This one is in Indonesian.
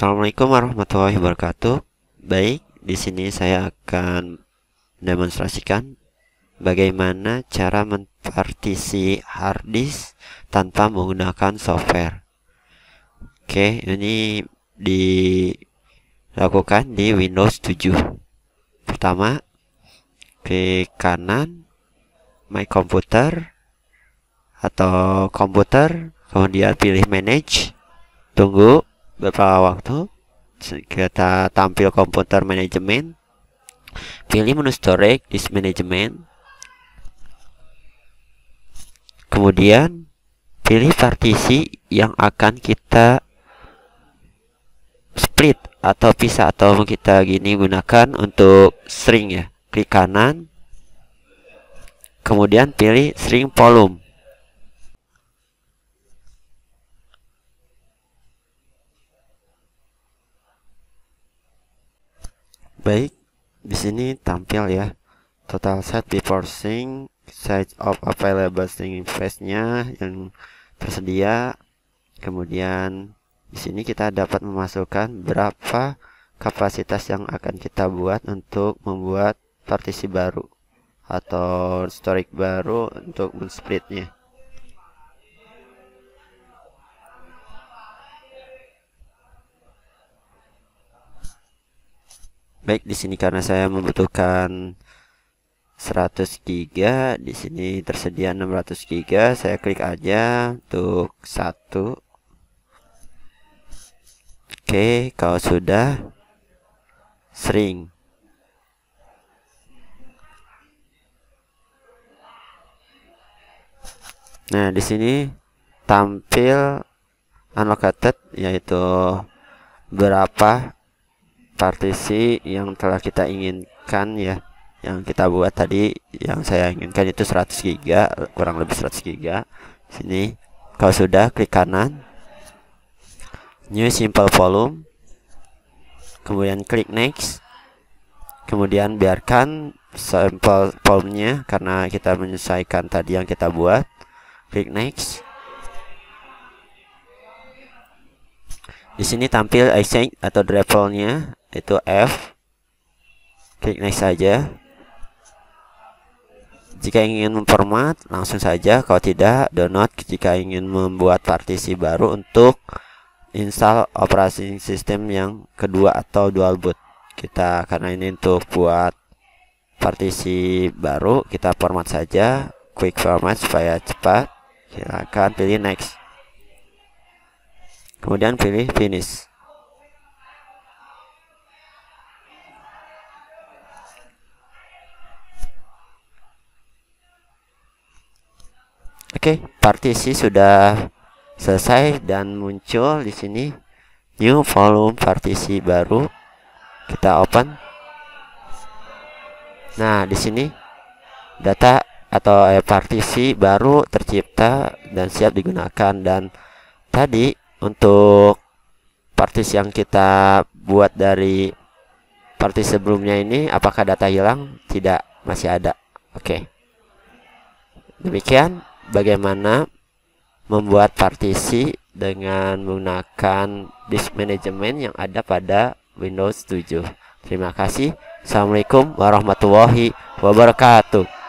Assalamualaikum warahmatullahi wabarakatuh. Baik, di sini saya akan demonstrasikan bagaimana cara mempartisi harddisk tanpa menggunakan software. Oke, ini dilakukan di Windows 7. Pertama, ke kanan My Computer atau komputer, kemudian pilih manage, tunggu beberapa waktu kita tampil komputer manajemen pilih menu storage disk manajemen kemudian pilih partisi yang akan kita split atau pisah atau kita gini gunakan untuk string ya klik kanan kemudian pilih string volume baik di sini tampil ya total set before sync size of available singing face nya yang tersedia kemudian di sini kita dapat memasukkan berapa kapasitas yang akan kita buat untuk membuat partisi baru atau storage baru untuk mensplitnya baik di sini karena saya membutuhkan 100 giga di sini tersedia 600 giga saya klik aja untuk satu oke kalau sudah sering nah di sini tampil unlocated yaitu berapa partisi yang telah kita inginkan ya yang kita buat tadi yang saya inginkan itu 100 giga kurang lebih 100 giga sini kalau sudah klik kanan new simple volume kemudian klik next kemudian biarkan sampel volumenya karena kita menyelesaikan tadi yang kita buat klik next di sini tampil exchange atau nya itu F klik next saja jika ingin memformat langsung saja kalau tidak download jika ingin membuat partisi baru untuk install operasi sistem yang kedua atau dual boot kita karena ini untuk buat partisi baru kita format saja quick format supaya cepat silakan pilih next kemudian pilih finish Oke, okay, partisi sudah selesai dan muncul di sini new volume partisi baru. Kita open. Nah, di sini data atau eh, partisi baru tercipta dan siap digunakan dan tadi untuk partisi yang kita buat dari partisi sebelumnya ini apakah data hilang? Tidak, masih ada. Oke. Okay. Demikian bagaimana membuat partisi dengan menggunakan disk management yang ada pada Windows 7. Terima kasih. Assalamualaikum warahmatullahi wabarakatuh.